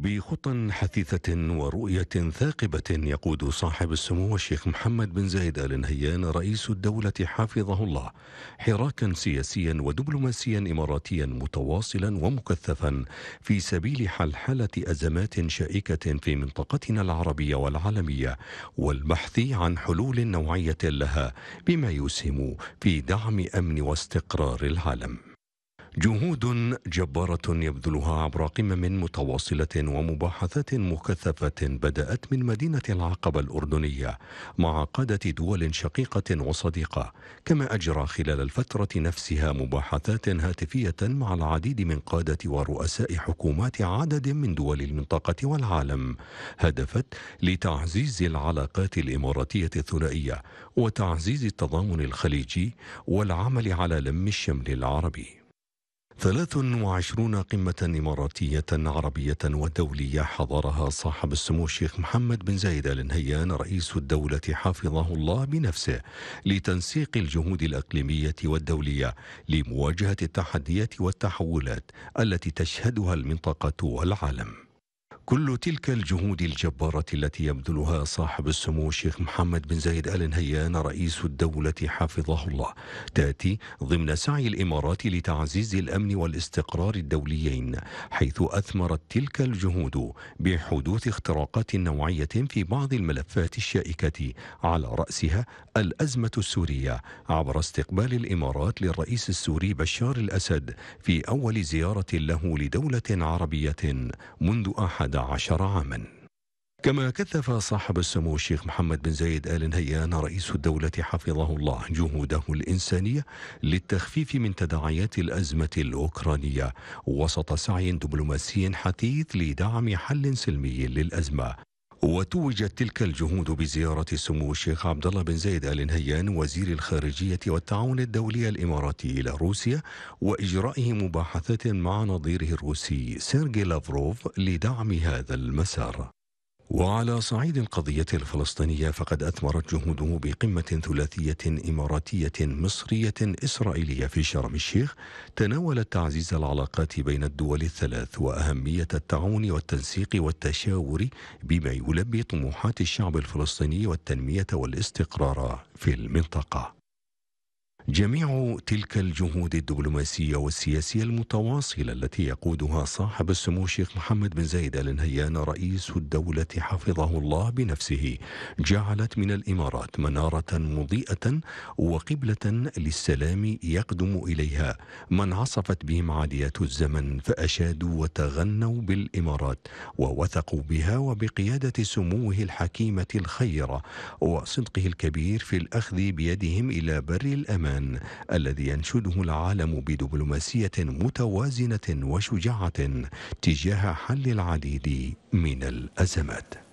بخطى حثيثة ورؤية ثاقبة يقود صاحب السمو الشيخ محمد بن زايد آل نهيان رئيس الدولة حافظه الله حراكا سياسيا ودبلوماسيا إماراتيا متواصلا ومكثفا في سبيل حلحلة أزمات شائكة في منطقتنا العربية والعالمية والبحث عن حلول نوعية لها بما يسهم في دعم أمن واستقرار العالم جهود جبارة يبذلها عبر قمم متواصلة ومباحثات مكثفة بدأت من مدينة العقبة الأردنية مع قادة دول شقيقة وصديقة كما أجرى خلال الفترة نفسها مباحثات هاتفية مع العديد من قادة ورؤساء حكومات عدد من دول المنطقة والعالم هدفت لتعزيز العلاقات الإماراتية الثنائية وتعزيز التضامن الخليجي والعمل على لم الشمل العربي 23 قمة إماراتية عربية ودولية حضرها صاحب السمو الشيخ محمد بن زايد آل نهيان رئيس الدولة حفظه الله بنفسه لتنسيق الجهود الأقليمية والدولية لمواجهة التحديات والتحولات التي تشهدها المنطقة والعالم كل تلك الجهود الجبارة التي يبذلها صاحب السمو الشيخ محمد بن زايد آل نهيان رئيس الدولة حفظه الله تأتي ضمن سعي الإمارات لتعزيز الأمن والاستقرار الدوليين حيث أثمرت تلك الجهود بحدوث اختراقات نوعية في بعض الملفات الشائكة على رأسها الأزمة السورية عبر استقبال الإمارات للرئيس السوري بشار الأسد في أول زيارة له لدولة عربية منذ أحد عشر عاما كما كثف صاحب السمو الشيخ محمد بن زايد آل نهيان رئيس الدولة حفظه الله جهوده الإنسانية للتخفيف من تداعيات الأزمة الأوكرانية وسط سعي دبلوماسي حثيث لدعم حل سلمي للأزمة وتوجت تلك الجهود بزيارة سمو الشيخ عبد الله بن زايد آل نهيان وزير الخارجية والتعاون الدولي الإماراتي إلى روسيا وإجرائه مباحثات مع نظيره الروسي سيرجي لافروف لدعم هذا المسار وعلى صعيد القضية الفلسطينية فقد أثمرت جهوده بقمة ثلاثية إماراتية مصرية إسرائيلية في شرم الشيخ تناولت تعزيز العلاقات بين الدول الثلاث وأهمية التعاون والتنسيق والتشاور بما يلبي طموحات الشعب الفلسطيني والتنمية والاستقرار في المنطقة. جميع تلك الجهود الدبلوماسية والسياسية المتواصلة التي يقودها صاحب السمو الشيخ محمد بن زايد آل نهيان رئيس الدولة حفظه الله بنفسه جعلت من الإمارات منارة مضيئة وقبلة للسلام يقدم إليها من عصفت بهم عاديات الزمن فأشادوا وتغنوا بالإمارات ووثقوا بها وبقيادة سموه الحكيمة الخيرة وصدقه الكبير في الأخذ بيدهم إلى بر الأمان الإيمان الذي ينشده العالم بدبلوماسيه متوازنه وشجاعه تجاه حل العديد من الازمات